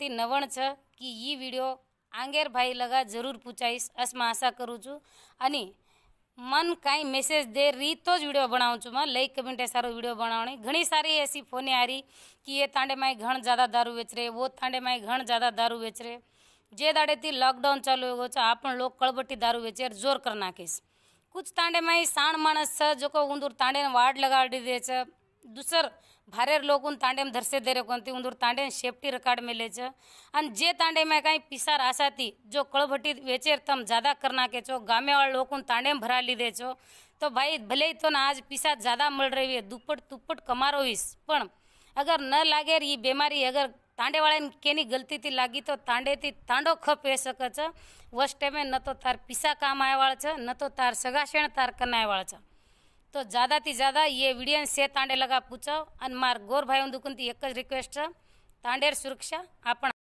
તિ નવણ છે કે ઈ વિડિયો આંગેર ભાઈ લગા જરૂર પૂછાઈસ اسમા આશા કરું છું અને મન કાઈ મેસેજ દે રી તો જ વિડિયો બનાવું છું માં લાઈક કમેન્ટ સારો વિડિયો બનાવણે ઘણી સારી એસી ફોને આરી કે એ તાંડે માંય ઘણ જ્યાદા दारू વેચરે વો તાંડે માંય ઘણ જ્યાદા दारू વેચરે જે તાડે થી લોકડાઉન ચાલુ હોય છે આપણ લોકો કળબટી दारू વેચર જોર કરના કિસ કુછ તાંડે માંય સાણ માણસ છે જોકો ઉંદર તાંડે ના વાડ લગાડી દે છે दूसर दुसर भारेर तांडे में धरसे देरे कोणती उंदूर तांडेन शेपटी रकाड मेलेच आणि जे तांडे में कहीं पिसार आशा थी जो कड़भट्टी वेचेर तम ज्यादा करना के छो वाले लोग उन लोकून में भरा लीधे छो तो भाई भले ही तो ना आज पिसा ज्यादा मिल रही है दुप्पट तुप्पट कमारो इस पण अगर न लागेर ही बीमारी अगर तांडे वाले केनी गलती थी लागी तो तांडे थी तांडो खप सक सकच वस्टे में न तो तार पिसा काम आए वाला न तो तार सगाशेण तार कनाए वाला તો જ્યાદાથી જ્યાદા એ વિડીયોને શેર તાંડે લગા પૂછો અને મારા ગોર ભાઈઓને દુકનથી એક જ રિક્વેસ્ટ છે તાંડેર સુરક્ષા આપણ